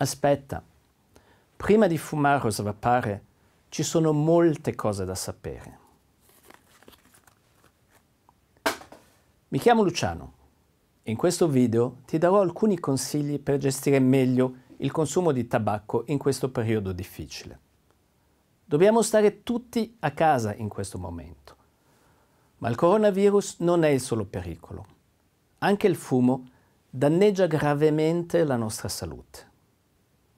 Aspetta, prima di fumare o svapare ci sono molte cose da sapere. Mi chiamo Luciano e in questo video ti darò alcuni consigli per gestire meglio il consumo di tabacco in questo periodo difficile. Dobbiamo stare tutti a casa in questo momento, ma il coronavirus non è il solo pericolo. Anche il fumo danneggia gravemente la nostra salute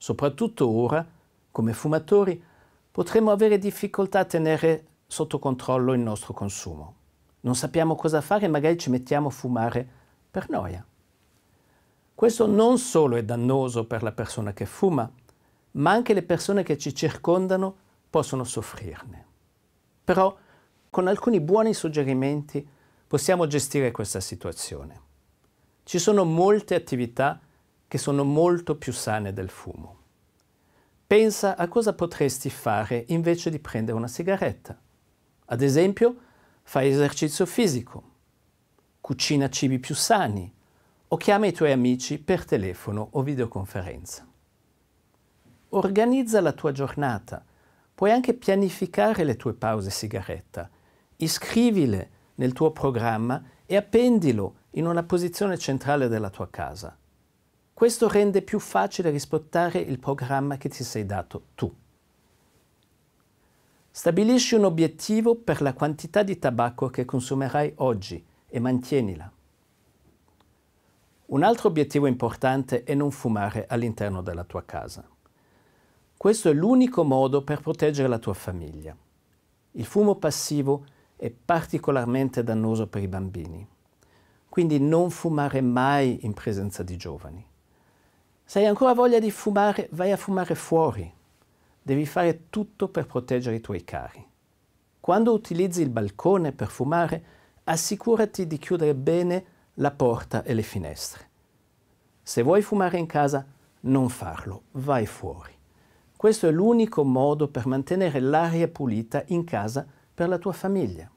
soprattutto ora, come fumatori, potremmo avere difficoltà a tenere sotto controllo il nostro consumo. Non sappiamo cosa fare e magari ci mettiamo a fumare per noia. Questo non solo è dannoso per la persona che fuma, ma anche le persone che ci circondano possono soffrirne. Però con alcuni buoni suggerimenti possiamo gestire questa situazione. Ci sono molte attività che sono molto più sane del fumo. Pensa a cosa potresti fare invece di prendere una sigaretta. Ad esempio, fai esercizio fisico, cucina cibi più sani o chiama i tuoi amici per telefono o videoconferenza. Organizza la tua giornata, puoi anche pianificare le tue pause sigaretta, iscrivile nel tuo programma e appendilo in una posizione centrale della tua casa. Questo rende più facile rispettare il programma che ti sei dato tu. Stabilisci un obiettivo per la quantità di tabacco che consumerai oggi e mantienila. Un altro obiettivo importante è non fumare all'interno della tua casa. Questo è l'unico modo per proteggere la tua famiglia. Il fumo passivo è particolarmente dannoso per i bambini, quindi non fumare mai in presenza di giovani. Se hai ancora voglia di fumare, vai a fumare fuori. Devi fare tutto per proteggere i tuoi cari. Quando utilizzi il balcone per fumare, assicurati di chiudere bene la porta e le finestre. Se vuoi fumare in casa, non farlo, vai fuori. Questo è l'unico modo per mantenere l'aria pulita in casa per la tua famiglia.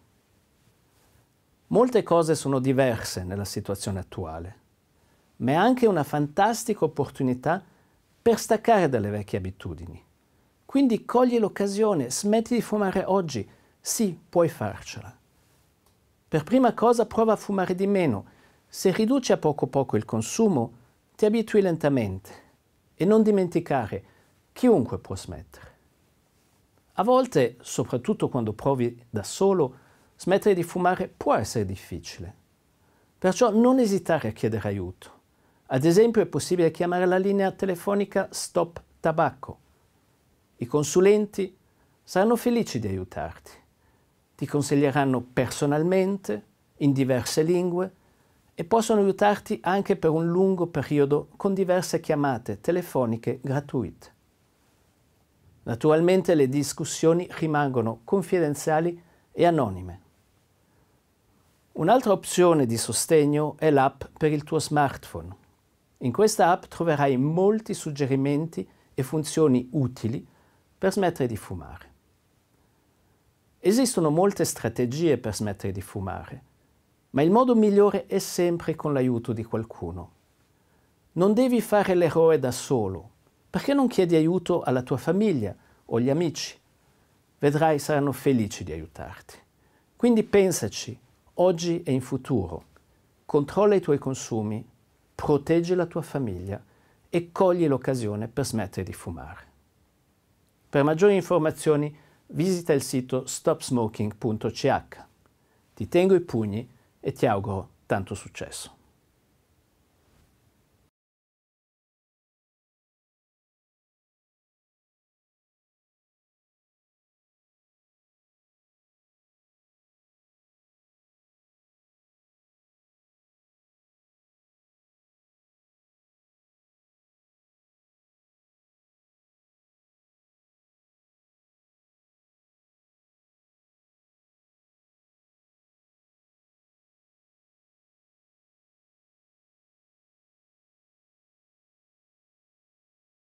Molte cose sono diverse nella situazione attuale ma è anche una fantastica opportunità per staccare dalle vecchie abitudini. Quindi cogli l'occasione, smetti di fumare oggi, sì, puoi farcela. Per prima cosa prova a fumare di meno. Se riduci a poco poco il consumo, ti abitui lentamente. E non dimenticare, chiunque può smettere. A volte, soprattutto quando provi da solo, smettere di fumare può essere difficile. Perciò non esitare a chiedere aiuto. Ad esempio è possibile chiamare la linea telefonica Stop Tabacco. I consulenti saranno felici di aiutarti. Ti consiglieranno personalmente, in diverse lingue, e possono aiutarti anche per un lungo periodo con diverse chiamate telefoniche gratuite. Naturalmente le discussioni rimangono confidenziali e anonime. Un'altra opzione di sostegno è l'app per il tuo smartphone. In questa app troverai molti suggerimenti e funzioni utili per smettere di fumare. Esistono molte strategie per smettere di fumare, ma il modo migliore è sempre con l'aiuto di qualcuno. Non devi fare l'eroe da solo, perché non chiedi aiuto alla tua famiglia o agli amici? Vedrai saranno felici di aiutarti. Quindi pensaci, oggi e in futuro. Controlla i tuoi consumi protegge la tua famiglia e cogli l'occasione per smettere di fumare. Per maggiori informazioni visita il sito stopsmoking.ch. Ti tengo i pugni e ti auguro tanto successo.